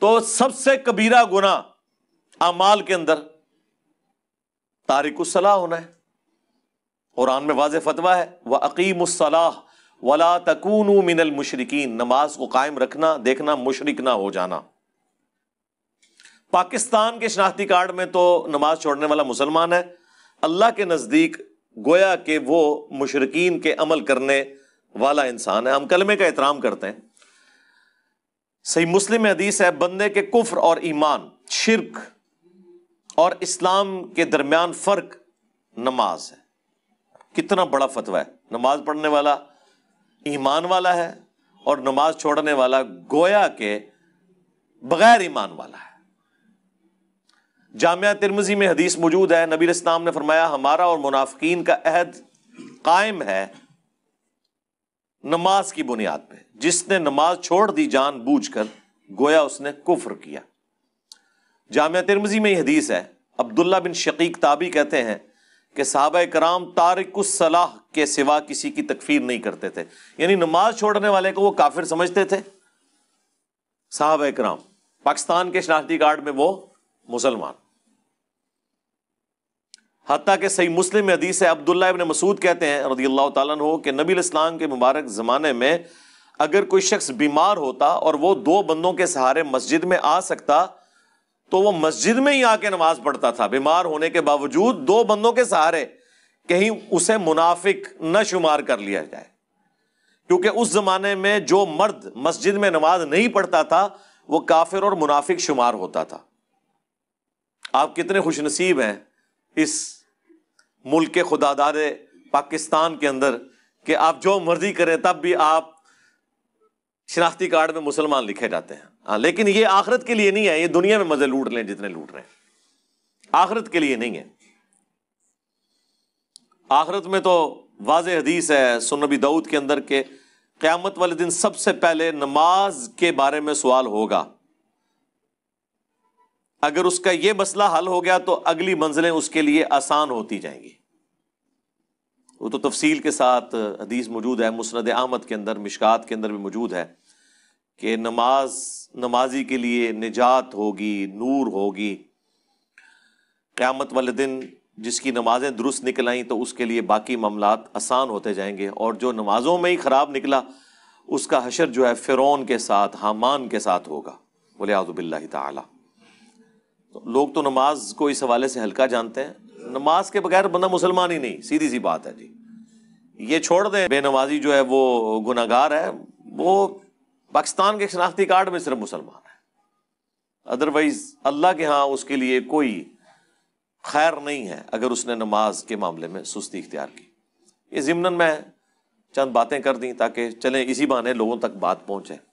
तो सबसे कबीरा गुना अमाल के अंदर तारिकुसलाह होना है कुरान में वाज फतवा है वह अकीमसलाह वला तकून मिनल मुशरकिन नमाज को कायम रखना देखना मुशरक ना हो जाना पाकिस्तान के शनाख्ती कार्ड में तो नमाज छोड़ने वाला मुसलमान है अल्लाह के नज़दीक गोया के वो मुशरकिन के अमल करने वाला इंसान है हम कलमे का एहतराम करते हैं सही मुस्लिम हदीस है बंदे के कुफर और ईमान शिरक और इस्लाम के दरमियान फ़र्क नमाज है कितना बड़ा फतवा है नमाज पढ़ने वाला ईमान वाला है और नमाज छोड़ने वाला गोया के बगैर ईमान वाला है जामिया तिरमजी में हदीस मौजूद है नबी इस्लाम ने फरमाया हमारा और मुनाफकिन का अहद कायम है नमाज की बुनियाद पे जिसने नमाज छोड़ दी जान बूझ कर गोया उसने कुफर किया जामिया तिरमजी में यह हदीस है अब्दुल्ला बिन शकीक ताबी कहते हैं कि साहब कराम तारकसलाह के सिवा किसी की तकफीर नहीं करते थे यानी नमाज छोड़ने वाले को वो काफिर समझते थे साहब कराम पाकिस्तान के शनाख्ती कार्ड में वो मुसलमान हती कि सही मुस्लिम हदीस है अब्दुल्ला इबन मसूद कहते हैं रदी अल्लाह हो कि नबी इस्लाम के मुबारक ज़माने में अगर कोई शख्स बीमार होता और वो दो बंदों के सहारे मस्जिद में आ सकता तो वो मस्जिद में ही आके नमाज पढ़ता था बीमार होने के बावजूद दो बंदों के सहारे कहीं उसे मुनाफिक न शुमार कर लिया जाए क्योंकि उस जमाने में जो मर्द मस्जिद में नमाज नहीं पढ़ता था वो काफिर और मुनाफिक शुमार होता था आप कितने खुशनसीब हैं इस मुल्क के खुदादार पाकिस्तान के अंदर कि आप जो मर्जी करें तब भी आप शिनाख्ती कार्ड में मुसलमान लिखे जाते हैं हाँ लेकिन ये आखरत के लिए नहीं है ये दुनिया में मजे लूट लें जितने लूट रहे हैं आखरत के लिए नहीं है आखरत में तो वाज हदीस है सुनबी दाऊद के अंदर के क़्यामत वाले दिन सबसे पहले नमाज के बारे में सवाल होगा अगर उसका यह मसला हल हो गया तो अगली मंजिलें उसके लिए आसान होती जाएंगी वो तो तफसील के साथ हदीस मौजूद है मुसरद आमद के अंदर मिशकात के अंदर भी मौजूद है कि नमाज नमाजी के लिए निजात होगी नूर होगी क़्यामत वाले दिन जिसकी नमाज़ें दुरुस्त निकल आई तो उसके लिए बाकी मामला आसान होते जाएंगे और जो नमाज़ों में ही ख़राब निकला उसका हशर जो है फ़िरौन के साथ हामान के साथ होगा बोले आज़ुबिल्ला ताली तो लोग तो नमाज को इस हवाले से हल्का जानते हैं नमाज के बगैर बंदा मुसलमान ही नहीं सीधी सी बात है जी ये छोड़ दें बेनमाजी जो है वो गुनागार है वो पाकिस्तान के शनाख्ती कार्ड में सिर्फ मुसलमान है अदरवाइज अल्लाह के यहाँ उसके लिए कोई खैर नहीं है अगर उसने नमाज के मामले में सुस्ती इख्तियार की ये जिमन में चंद बातें कर दी ताकि चलें इसी बहाने लोगों तक बात पहुँचे